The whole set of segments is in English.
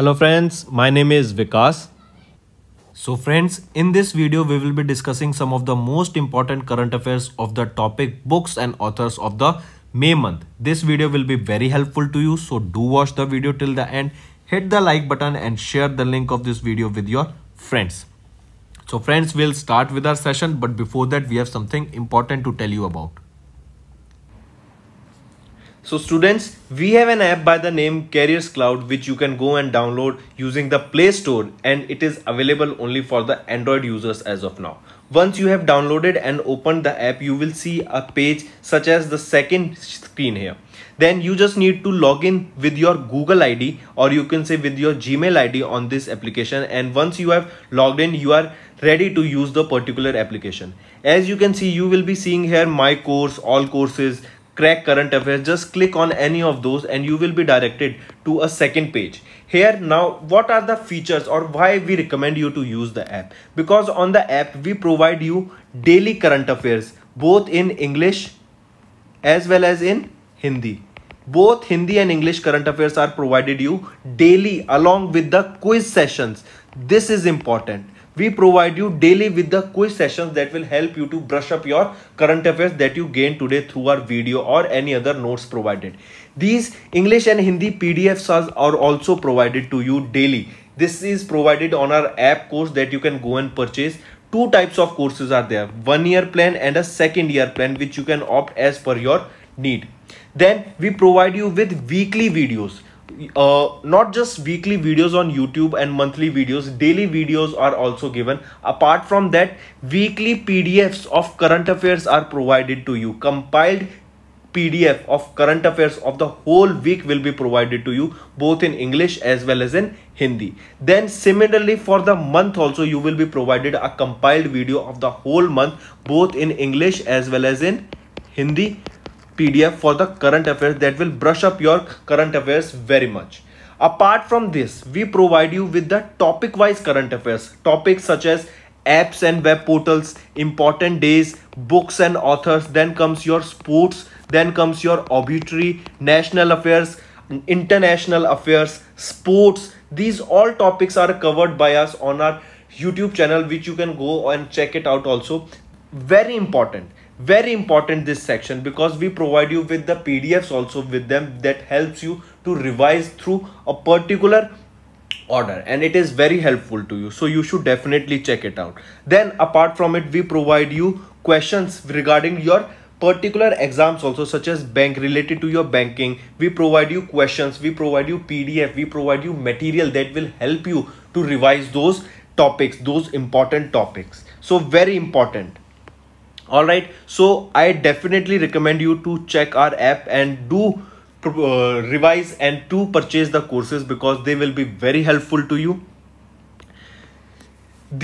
Hello friends, my name is Vikas. So friends, in this video we will be discussing some of the most important current affairs of the topic books and authors of the May month. This video will be very helpful to you so do watch the video till the end. Hit the like button and share the link of this video with your friends. So friends, we'll start with our session but before that we have something important to tell you about. So students, we have an app by the name Carriers Cloud which you can go and download using the Play Store and it is available only for the Android users as of now. Once you have downloaded and opened the app, you will see a page such as the second screen here. Then you just need to log in with your Google ID or you can say with your Gmail ID on this application. And once you have logged in, you are ready to use the particular application. As you can see, you will be seeing here my course, all courses, crack current affairs just click on any of those and you will be directed to a second page here now what are the features or why we recommend you to use the app because on the app we provide you daily current affairs both in english as well as in hindi both hindi and english current affairs are provided you daily along with the quiz sessions this is important we provide you daily with the quiz sessions that will help you to brush up your current affairs that you gain today through our video or any other notes provided. These English and Hindi PDFs are also provided to you daily. This is provided on our app course that you can go and purchase. Two types of courses are there, one year plan and a second year plan which you can opt as per your need. Then we provide you with weekly videos uh, not just weekly videos on YouTube and monthly videos, daily videos are also given. Apart from that, weekly PDFs of current affairs are provided to you. Compiled PDF of current affairs of the whole week will be provided to you both in English as well as in Hindi. Then similarly for the month also you will be provided a compiled video of the whole month both in English as well as in Hindi PDF for the current affairs that will brush up your current affairs very much. Apart from this, we provide you with the topic wise current affairs, topics such as apps and web portals, important days, books and authors, then comes your sports, then comes your obituary, national affairs, international affairs, sports. These all topics are covered by us on our YouTube channel, which you can go and check it out also. Very important very important this section because we provide you with the pdfs also with them that helps you to revise through a particular order and it is very helpful to you so you should definitely check it out then apart from it we provide you questions regarding your particular exams also such as bank related to your banking we provide you questions we provide you pdf we provide you material that will help you to revise those topics those important topics so very important all right so i definitely recommend you to check our app and do uh, revise and to purchase the courses because they will be very helpful to you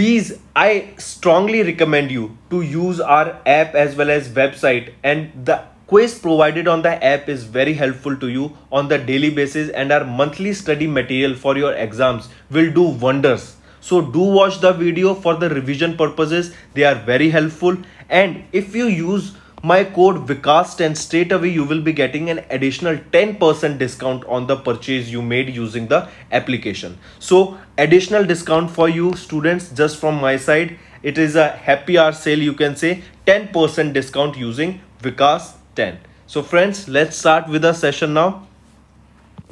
these i strongly recommend you to use our app as well as website and the quiz provided on the app is very helpful to you on the daily basis and our monthly study material for your exams will do wonders so do watch the video for the revision purposes. They are very helpful. And if you use my code vikas 10 straight away, you will be getting an additional 10% discount on the purchase you made using the application. So additional discount for you students just from my side. It is a happy hour sale you can say 10% discount using vikas 10 So friends, let's start with the session now.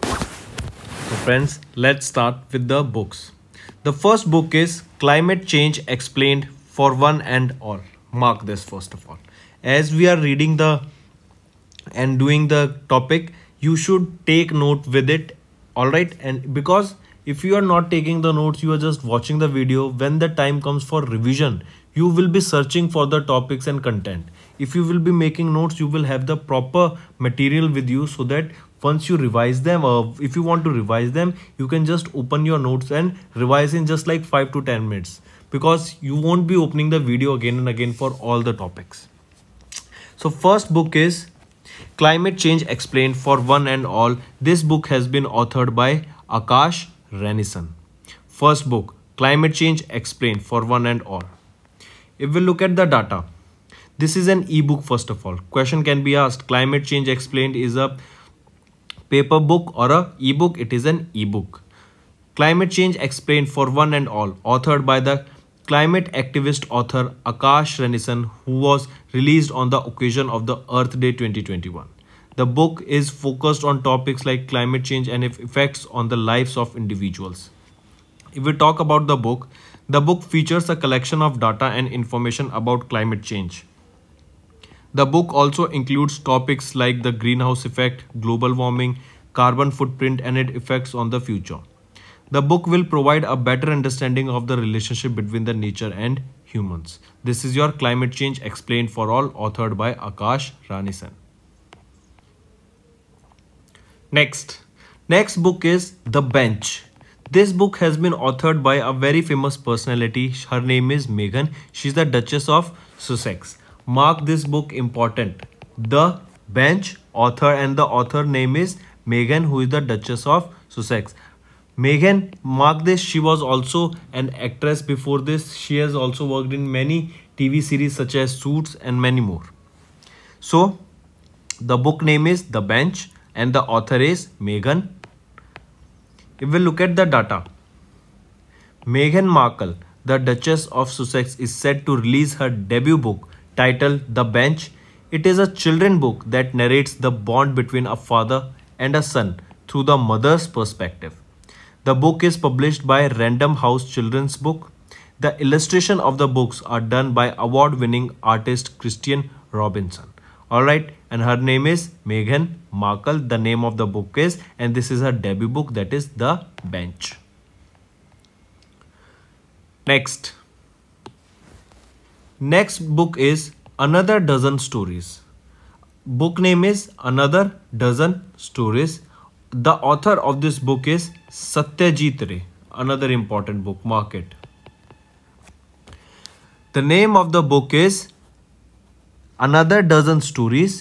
So friends, let's start with the books. The first book is Climate Change Explained for One and All. Mark this first of all. As we are reading the and doing the topic, you should take note with it. All right. And because if you are not taking the notes, you are just watching the video. When the time comes for revision, you will be searching for the topics and content. If you will be making notes, you will have the proper material with you so that once you revise them or uh, if you want to revise them you can just open your notes and revise in just like 5 to 10 minutes because you won't be opening the video again and again for all the topics so first book is climate change explained for one and all this book has been authored by akash renison first book climate change explained for one and all if we look at the data this is an ebook first of all question can be asked climate change explained is a paper book or a e-book, it is an e-book. Climate Change Explained for One and All, authored by the climate activist author Akash Renison, who was released on the occasion of the Earth Day 2021. The book is focused on topics like climate change and its effects on the lives of individuals. If we talk about the book, the book features a collection of data and information about climate change. The book also includes topics like the greenhouse effect, global warming, carbon footprint and its effects on the future. The book will provide a better understanding of the relationship between the nature and humans. This is your Climate Change Explained for All authored by Akash Ranisen. Next, next book is The Bench. This book has been authored by a very famous personality. Her name is Megan. She's the Duchess of Sussex. Mark this book important. The Bench author and the author name is Megan who is the Duchess of Sussex. Megan, mark this, she was also an actress before this. She has also worked in many TV series such as Suits and many more. So, the book name is The Bench and the author is Megan. If we look at the data, Megan Markle, the Duchess of Sussex is set to release her debut book titled The Bench. It is a children book that narrates the bond between a father and a son through the mother's perspective. The book is published by Random House Children's Book. The illustration of the books are done by award-winning artist Christian Robinson. Alright, and her name is Megan Markle. The name of the book is, and this is her debut book that is The Bench. Next. Next book is Another Dozen Stories. Book name is Another Dozen Stories. The author of this book is Satyajit Ray. Another important book, market. The name of the book is Another Dozen Stories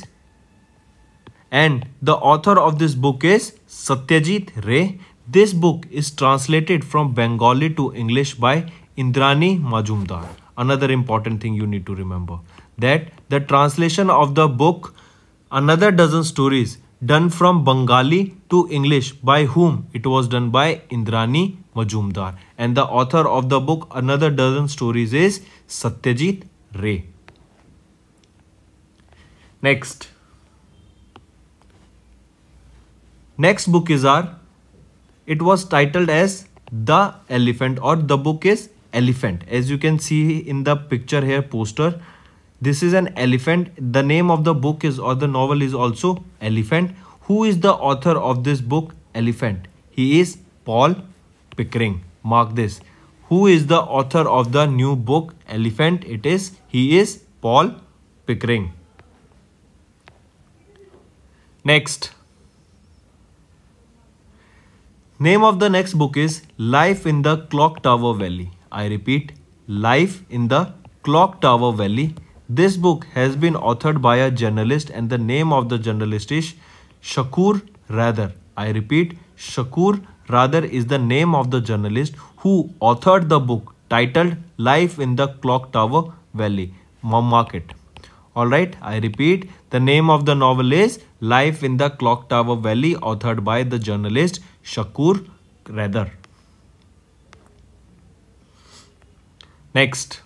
and the author of this book is Satyajit Ray. This book is translated from Bengali to English by Indrani Majumdar another important thing you need to remember that the translation of the book another dozen stories done from Bengali to English by whom it was done by Indrani Majumdar and the author of the book another dozen stories is Satyajit Ray. Next. Next book is our it was titled as The Elephant or the book is elephant as you can see in the picture here poster this is an elephant the name of the book is or the novel is also elephant who is the author of this book elephant he is paul pickering mark this who is the author of the new book elephant it is he is paul pickering next name of the next book is life in the clock tower valley I repeat, Life in the Clock Tower Valley. This book has been authored by a journalist and the name of the journalist is Shakur Rather. I repeat, Shakur Rather is the name of the journalist who authored the book titled Life in the Clock Tower Valley. Market. Alright, I repeat, the name of the novel is Life in the Clock Tower Valley authored by the journalist Shakur Rather. Next.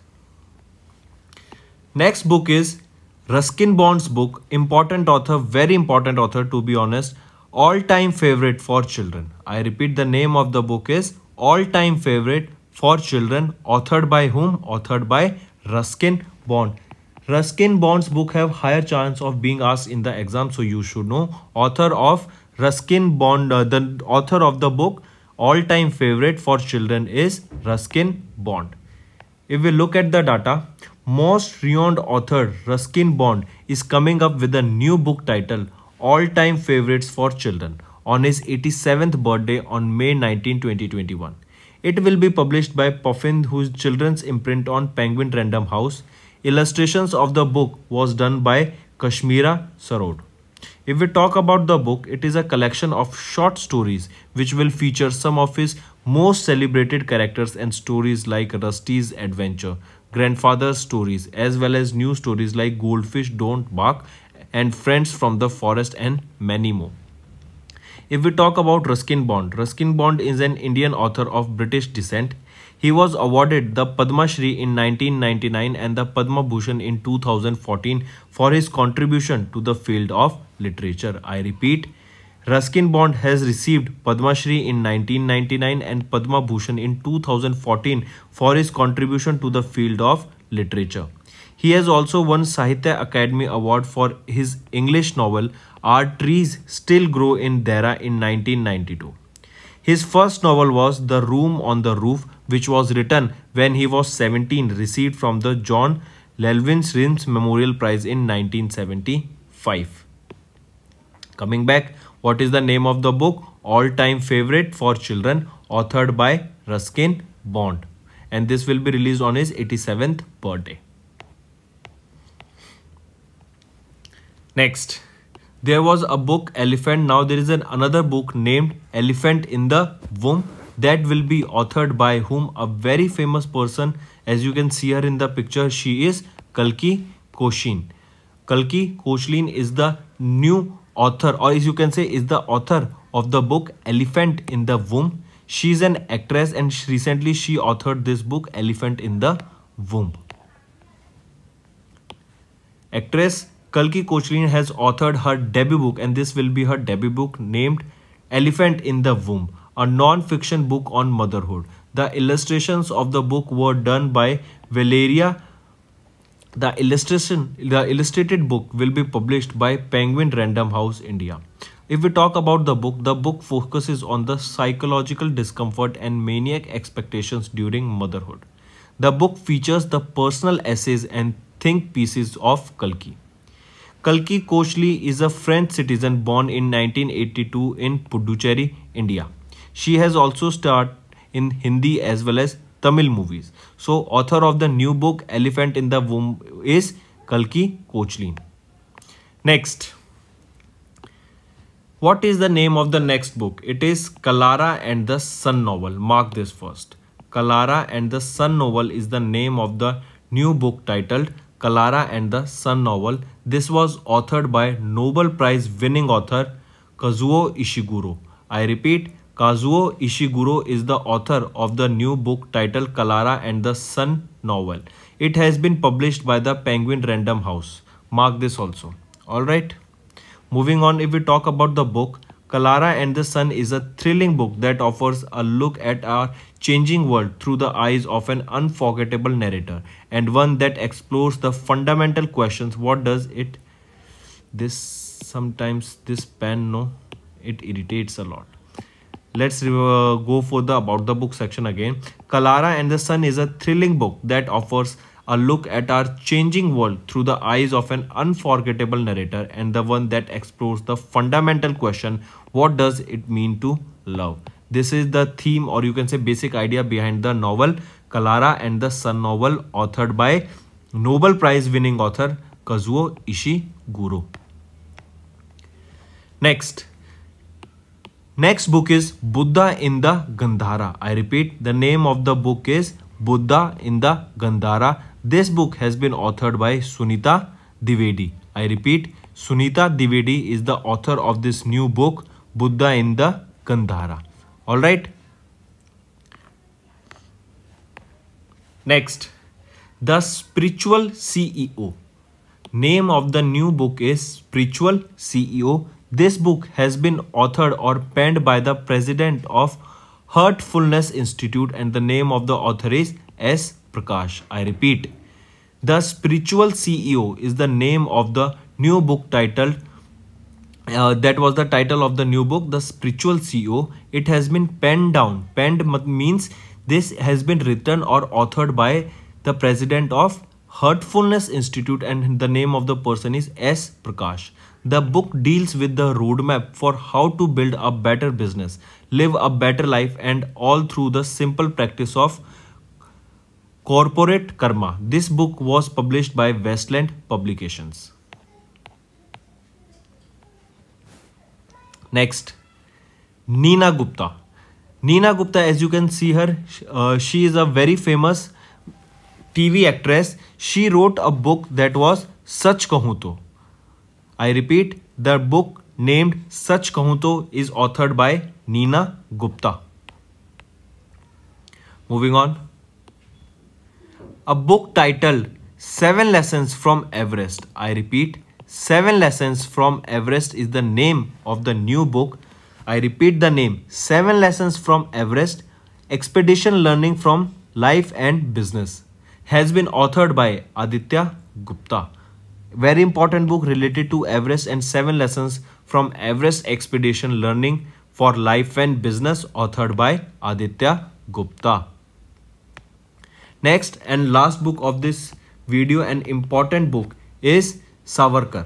Next book is Ruskin Bond's book, important author, very important author to be honest, all-time favorite for children. I repeat the name of the book is all-time favorite for children, authored by whom? Authored by Ruskin Bond. Ruskin Bond's book have higher chance of being asked in the exam, so you should know. Author of Ruskin Bond, uh, the author of the book, all-time favorite for children is Ruskin Bond. If we look at the data, most renowned author Ruskin Bond is coming up with a new book title All-Time Favorites for Children on his 87th birthday on May 19, 2021. It will be published by Puffin whose children's imprint on Penguin Random House. Illustrations of the book was done by Kashmira Sarod. If we talk about the book, it is a collection of short stories which will feature some of his most celebrated characters and stories like Rusty's Adventure, Grandfather's Stories, as well as new stories like Goldfish Don't Bark and Friends from the Forest and many more. If we talk about Ruskin Bond, Ruskin Bond is an Indian author of British descent. He was awarded the Padma Shri in 1999 and the Padma Bhushan in 2014 for his contribution to the field of literature. I repeat, Ruskin Bond has received Padma Shri in 1999 and Padma Bhushan in 2014 for his contribution to the field of literature. He has also won Sahitya Academy Award for his English novel Our Trees Still Grow in Dehra in 1992. His first novel was The Room on the Roof which was written when he was 17 received from the John Lelwins Rims Memorial Prize in 1975. Coming back, what is the name of the book? All Time Favorite for Children authored by Ruskin Bond. And this will be released on his 87th birthday. Next, there was a book Elephant. Now there is an another book named Elephant in the Womb that will be authored by whom a very famous person as you can see her in the picture she is Kalki Koshin. Kalki Koshlin is the new author or as you can say is the author of the book Elephant in the Womb. She is an actress and recently she authored this book Elephant in the Womb. Actress Kalki Kochlin has authored her debut book and this will be her debut book named Elephant in the Womb, a non-fiction book on motherhood. The illustrations of the book were done by Valeria the illustration, the illustrated book will be published by Penguin Random House India. If we talk about the book, the book focuses on the psychological discomfort and maniac expectations during motherhood. The book features the personal essays and think pieces of Kalki. Kalki Kochli is a French citizen born in 1982 in Puducherry, India. She has also starred in Hindi as well as Tamil movies. So author of the new book Elephant in the Womb is Kalki Kochlin. Next. What is the name of the next book? It is Kalara and the Sun novel. Mark this first. Kalara and the Sun novel is the name of the new book titled Kalara and the Sun novel. This was authored by Nobel Prize winning author Kazuo Ishiguro. I repeat, Kazuo Ishiguro is the author of the new book titled Kalara and the Sun novel. It has been published by the Penguin Random House. Mark this also. Alright. Moving on, if we talk about the book, Kalara and the Sun is a thrilling book that offers a look at our changing world through the eyes of an unforgettable narrator and one that explores the fundamental questions what does it this sometimes this pen no it irritates a lot let's uh, go for the about the book section again kalara and the sun is a thrilling book that offers a look at our changing world through the eyes of an unforgettable narrator and the one that explores the fundamental question what does it mean to love this is the theme or you can say basic idea behind the novel kalara and the sun novel authored by nobel prize winning author kazuo ishiguro next Next book is Buddha in the Gandhara. I repeat, the name of the book is Buddha in the Gandhara. This book has been authored by Sunita Divedi. I repeat, Sunita Divedi is the author of this new book, Buddha in the Gandhara. All right. Next, The Spiritual CEO. Name of the new book is Spiritual CEO this book has been authored or penned by the president of Hurtfulness Institute and the name of the author is S. Prakash. I repeat, The Spiritual CEO is the name of the new book titled uh, that was the title of the new book the spiritual ceo it has been penned down penned means this has been written or authored by the president of hurtfulness institute and the name of the person is s prakash the book deals with the roadmap for how to build a better business, live a better life, and all through the simple practice of corporate karma. This book was published by Westland Publications. Next, Nina Gupta. Nina Gupta, as you can see her, uh, she is a very famous TV actress. She wrote a book that was Sach Kahun To. I repeat, the book named Sach Kahunto" is authored by Nina Gupta. Moving on. A book titled Seven Lessons from Everest. I repeat, Seven Lessons from Everest is the name of the new book. I repeat the name Seven Lessons from Everest Expedition Learning from Life and Business has been authored by Aditya Gupta very important book related to Everest and 7 lessons from Everest expedition learning for life and business authored by Aditya Gupta. Next and last book of this video an important book is Savarkar.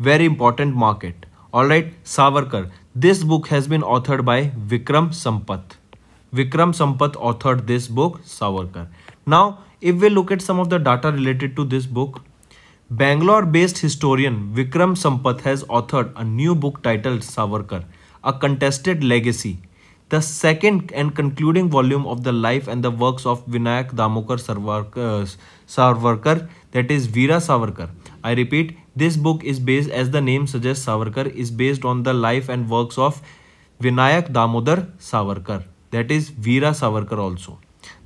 Very important market. Alright, Savarkar. This book has been authored by Vikram Sampath. Vikram Sampath authored this book, Savarkar. Now, if we look at some of the data related to this book, Bangalore-based historian Vikram Sampath has authored a new book titled Savarkar, A Contested Legacy, the second and concluding volume of the life and the works of Vinayak Damokar Savarkar, uh, that is Veera Savarkar. I repeat, this book is based, as the name suggests, Savarkar is based on the life and works of Vinayak Damodar Savarkar, that is Veera Savarkar also.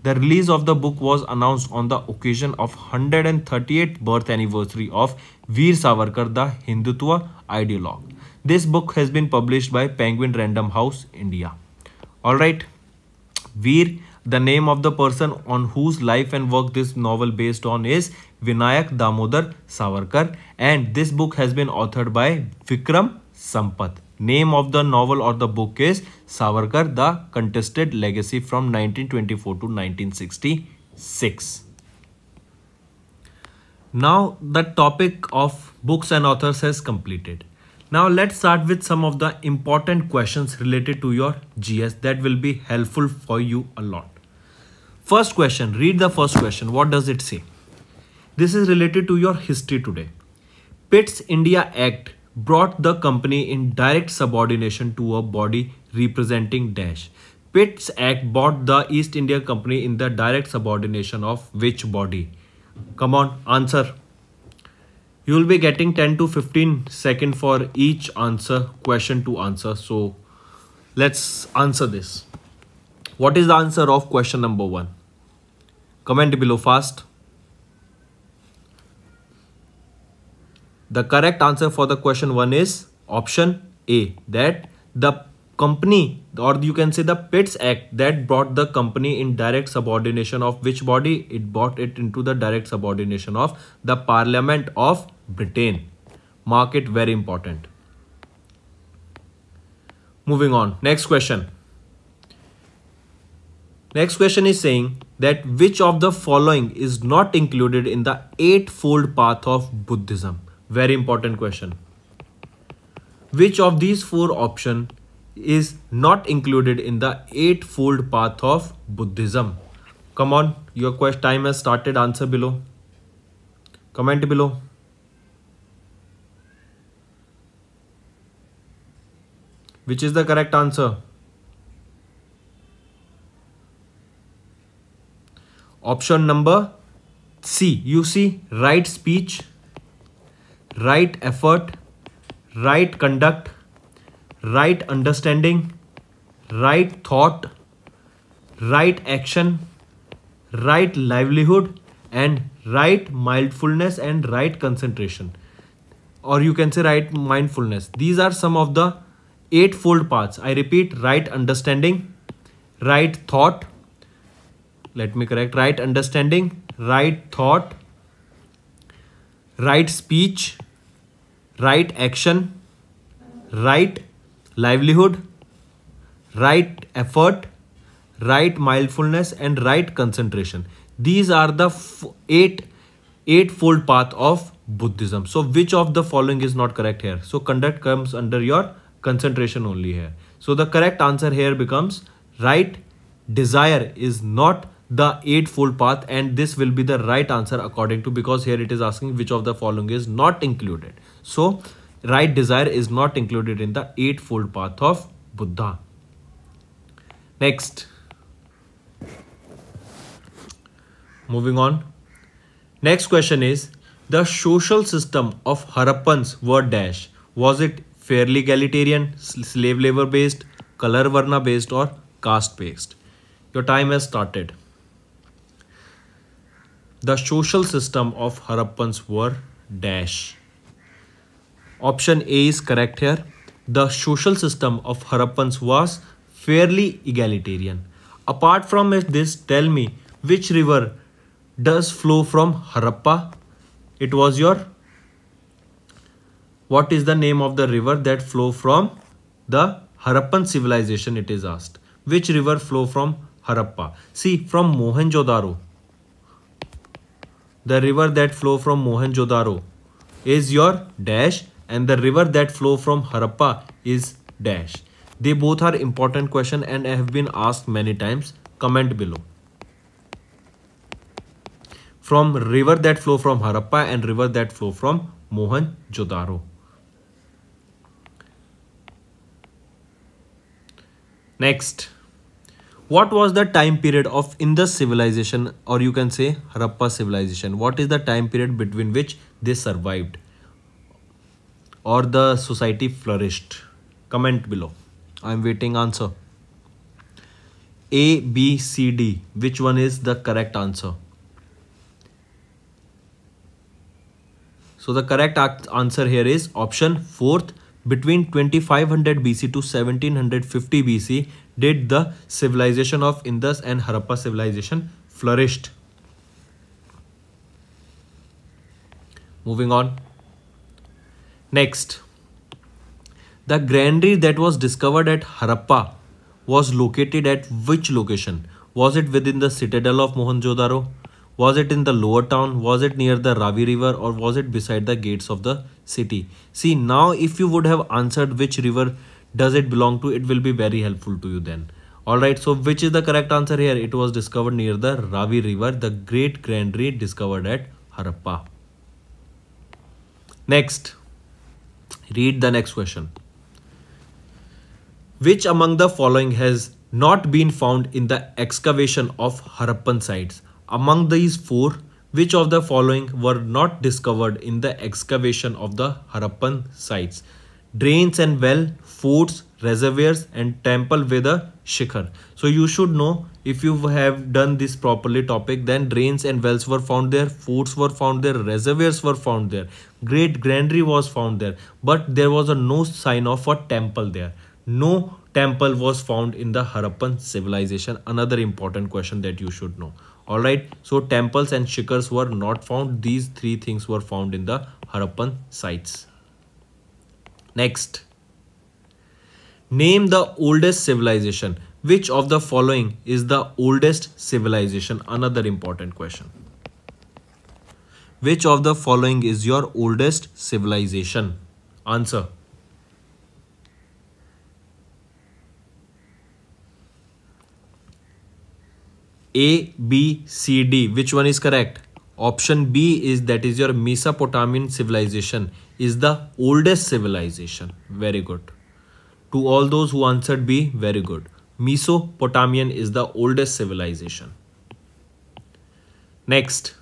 The release of the book was announced on the occasion of 138th birth anniversary of Veer Savarkar, the Hindutva ideologue. This book has been published by Penguin Random House, India. Alright, Veer, the name of the person on whose life and work this novel based on is Vinayak Damodar Savarkar and this book has been authored by Vikram Sampath. Name of the novel or the book is Savarkar, The Contested Legacy from 1924 to 1966. Now the topic of books and authors has completed. Now let's start with some of the important questions related to your GS that will be helpful for you a lot. First question, read the first question. What does it say? This is related to your history today. Pitt's India Act brought the company in direct subordination to a body representing dash. Pitt's Act brought the East India Company in the direct subordination of which body? Come on, answer. You will be getting 10 to 15 second for each answer, question to answer. So let's answer this. What is the answer of question number one? Comment below fast. The correct answer for the question 1 is option A that the company or you can say the PITS Act that brought the company in direct subordination of which body? It brought it into the direct subordination of the Parliament of Britain. Mark it very important. Moving on. Next question. Next question is saying that which of the following is not included in the eightfold path of Buddhism? Very important question. Which of these four option is not included in the eightfold path of Buddhism? Come on, your quest time has started. Answer below. Comment below. Which is the correct answer? Option number C. You see, right speech, right effort, right conduct, right understanding, right thought, right action, right livelihood and right mindfulness and right concentration or you can say right mindfulness these are some of the eightfold paths i repeat right understanding right thought let me correct right understanding right thought right speech, right action, right livelihood, right effort, right mindfulness and right concentration. These are the eight eightfold path of Buddhism. So which of the following is not correct here? So conduct comes under your concentration only here. So the correct answer here becomes right desire is not the eightfold path and this will be the right answer according to because here it is asking which of the following is not included so right desire is not included in the eightfold path of buddha next moving on next question is the social system of harappans were dash was it fairly egalitarian slave labor based color varna based or caste based your time has started the social system of Harappans were dash. Option A is correct here. The social system of Harappans was fairly egalitarian. Apart from this, tell me which river does flow from Harappa? It was your what is the name of the river that flow from the Harappan civilization it is asked. Which river flow from Harappa? See from Mohenjo-daro the river that flow from Mohenjo-daro is your dash and the river that flow from Harappa is dash. They both are important question and have been asked many times. Comment below. From river that flow from Harappa and river that flow from Mohenjo-daro. Next what was the time period of Indus civilization or you can say Harappa civilization? What is the time period between which they survived or the society flourished? Comment below. I'm waiting answer. A, B, C, D. Which one is the correct answer? So the correct answer here is option 4th between 2500 BC to 1750 BC did the civilization of Indus and Harappa civilization flourished. Moving on. Next, the granary that was discovered at Harappa was located at which location? Was it within the citadel of Mohenjo-daro? Was it in the lower town? Was it near the Ravi river or was it beside the gates of the city? See now if you would have answered which river does it belong to it will be very helpful to you then Alright, so which is the correct answer here? It was discovered near the Ravi River, the great granary discovered at Harappa. Next, read the next question. Which among the following has not been found in the excavation of Harappan sites? Among these four, which of the following were not discovered in the excavation of the Harappan sites? Drains and well, forts, reservoirs and temple a Shikhar. So you should know if you have done this properly topic then drains and wells were found there, forts were found there, reservoirs were found there, great granary was found there but there was a no sign of a temple there. No temple was found in the Harappan civilization another important question that you should know. Alright, so temples and shikars were not found. These three things were found in the Harappan sites. Next. Name the oldest civilization. Which of the following is the oldest civilization? Another important question. Which of the following is your oldest civilization? Answer. A, B, C, D. Which one is correct? Option B is that is your Mesopotamian civilization is the oldest civilization. Very good. To all those who answered B, very good. Mesopotamian is the oldest civilization. Next.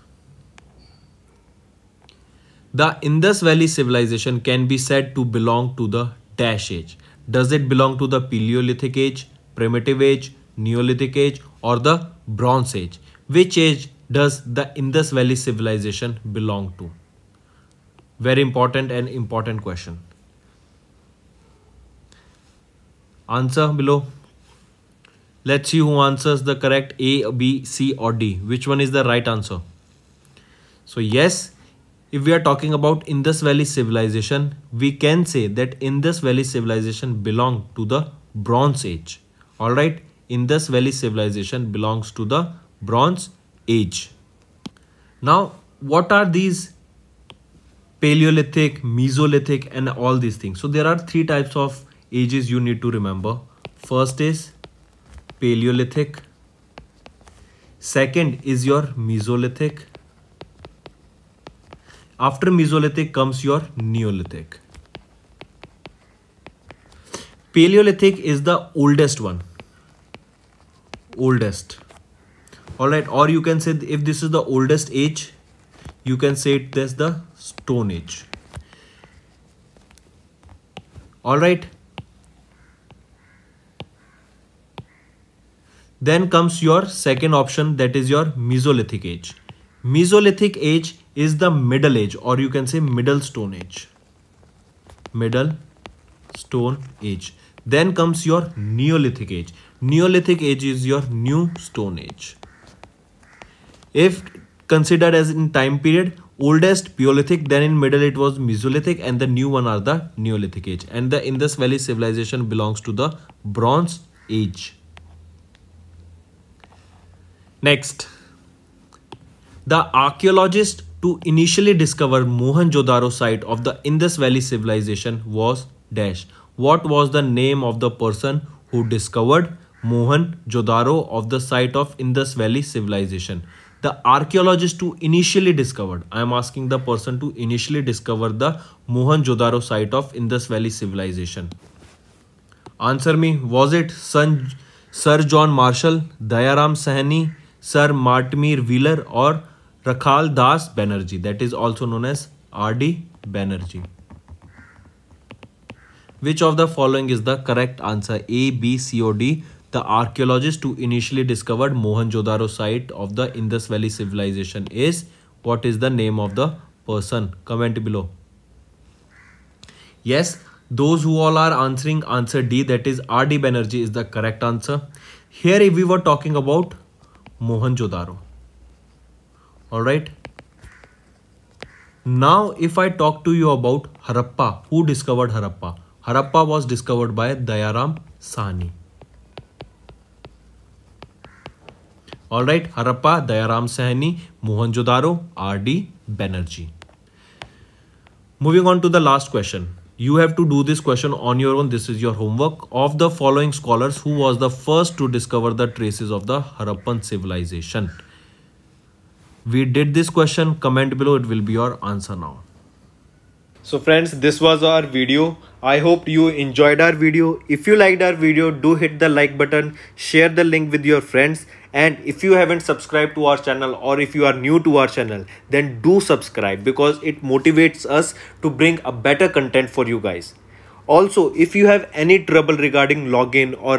The Indus Valley civilization can be said to belong to the Dash age. Does it belong to the Paleolithic age, Primitive age, Neolithic age or the Bronze age? Which age does the Indus Valley civilization belong to? Very important and important question. Answer below. Let's see who answers the correct A, B, C or D. Which one is the right answer? So yes, if we are talking about Indus Valley civilization, we can say that Indus Valley civilization belonged to the Bronze Age. All right, Indus Valley civilization belongs to the Bronze Age. Now, what are these Paleolithic, Mesolithic and all these things? So there are three types of ages you need to remember. First is Paleolithic. Second is your Mesolithic. After Mesolithic comes your Neolithic. Paleolithic is the oldest one. Oldest. Alright, or you can say if this is the oldest age, you can say it as the Stone Age. Alright, Then comes your second option that is your Mesolithic age. Mesolithic age is the middle age or you can say middle stone age. Middle stone age. Then comes your Neolithic age. Neolithic age is your new stone age. If considered as in time period, oldest Paleolithic, then in middle it was Mesolithic and the new one are the Neolithic age. And the Indus Valley civilization belongs to the Bronze age. Next, the archaeologist to initially discover Mohenjo-daro site of the Indus Valley civilization was dash. What was the name of the person who discovered Mohenjo-daro of the site of Indus Valley civilization? The archaeologist who initially discovered, I am asking the person to initially discover the Mohenjo-daro site of Indus Valley civilization. Answer me, was it Sir John Marshall, Dayaram Sahni, Sir Martimir Wheeler or Rakhal Das Banerjee that is also known as R.D. Banerjee. Which of the following is the correct answer? A, B, C or D. The archaeologist who initially discovered Mohenjo-daro site of the Indus Valley civilization is what is the name of the person? Comment below. Yes, those who all are answering answer D that is R.D. Banerjee is the correct answer. Here we were talking about Mohenjodaro all right now if I talk to you about Harappa who discovered Harappa Harappa was discovered by Dayaram Sahni all right Harappa Dayaram Sahni Mohenjodaro R D Banerjee moving on to the last question You have to do this question on your own. This is your homework. Of the following scholars, who was the first to discover the traces of the Harappan civilization? We did this question. Comment below. It will be your answer now. So friends, this was our video. I hope you enjoyed our video. If you liked our video, do hit the like button, share the link with your friends and if you haven't subscribed to our channel or if you are new to our channel then do subscribe because it motivates us to bring a better content for you guys also if you have any trouble regarding login or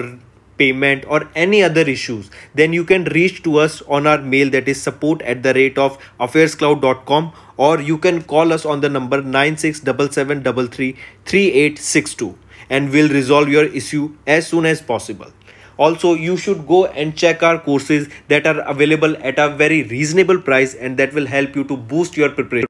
payment or any other issues then you can reach to us on our mail that is support at the rate of affairscloud.com or you can call us on the number 9677333862 and we'll resolve your issue as soon as possible also you should go and check our courses that are available at a very reasonable price and that will help you to boost your preparation